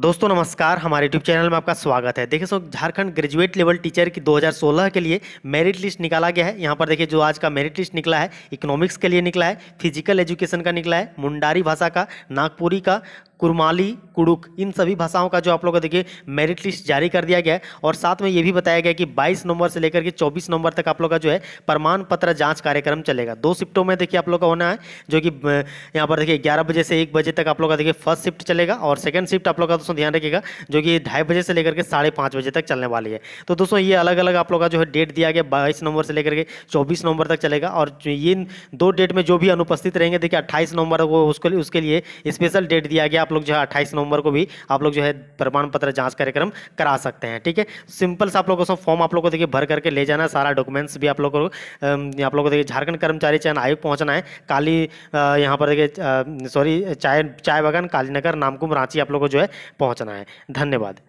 दोस्तों नमस्कार हमारे यूट्यूब चैनल में आपका स्वागत है देखिए so Jharkhand graduate level teacher की 2016 के लिए मेरिट लिस्ट निकाला गया है यहाँ पर देखिए जो आज का मेरिट लिस्ट निकला है इकोनॉमिक्स के लिए निकला है फिजिकल एजुकेशन का निकला है मुंडारी भाषा का नागपुरी का कुरमाली कुड़ुक इन सभी भाषाओं का जो आप लोग देखिए मेरिट लिस्ट जारी कर दिया गया है और साथ में ये भी बताया गया कि 22 नवंबर से लेकर के 24 नवंबर तक आप लोग का जो है प्रमाण पत्र जांच कार्यक्रम चलेगा दो शिफ्टों में देखिए आप लोग का होना है जो कि यहाँ पर देखिए ग्यारह बजे से एक बजे तक आप लोग का देखिए फर्स्ट शिफ्ट चलेगा और सेकेंड शिफ्ट आप लोग का दोस्तों ध्यान रखिएगा जो कि ढाई बजे से लेकर के साढ़े पाँच बजे तक चलने वाली है तो दोस्तों ये अलग अलग आप लोग का जो है डेट दिया गया बाईस नवंबर से लेकर के चौबीस नवंबर तक चलेगा और ये दो डेट में जो भी अनुपस्थित रहेंगे देखिए अट्ठाईस नवंबर को उसके लिए उसके लिए स्पेशल डेट दिया गया आप लोग जो है अट्ठाईस नवंबर को भी आप लोग जो है प्रमाण पत्र जाँच कार्यक्रम करा सकते हैं ठीक है सिंपल से आप लोग दोस्तों फॉर्म आप लोग को देखिए भर करके ले जाना सारा डॉक्यूमेंट्स भी आप लोग को आप लोग को देखिए झारखंड कर्मचारी चयन आयोग पहुँचना है काली यहाँ पर देखिए सॉरी चाय चाय बागान कालीनगर नामकुम रांची आप लोग को जो है पहुँचना है धन्यवाद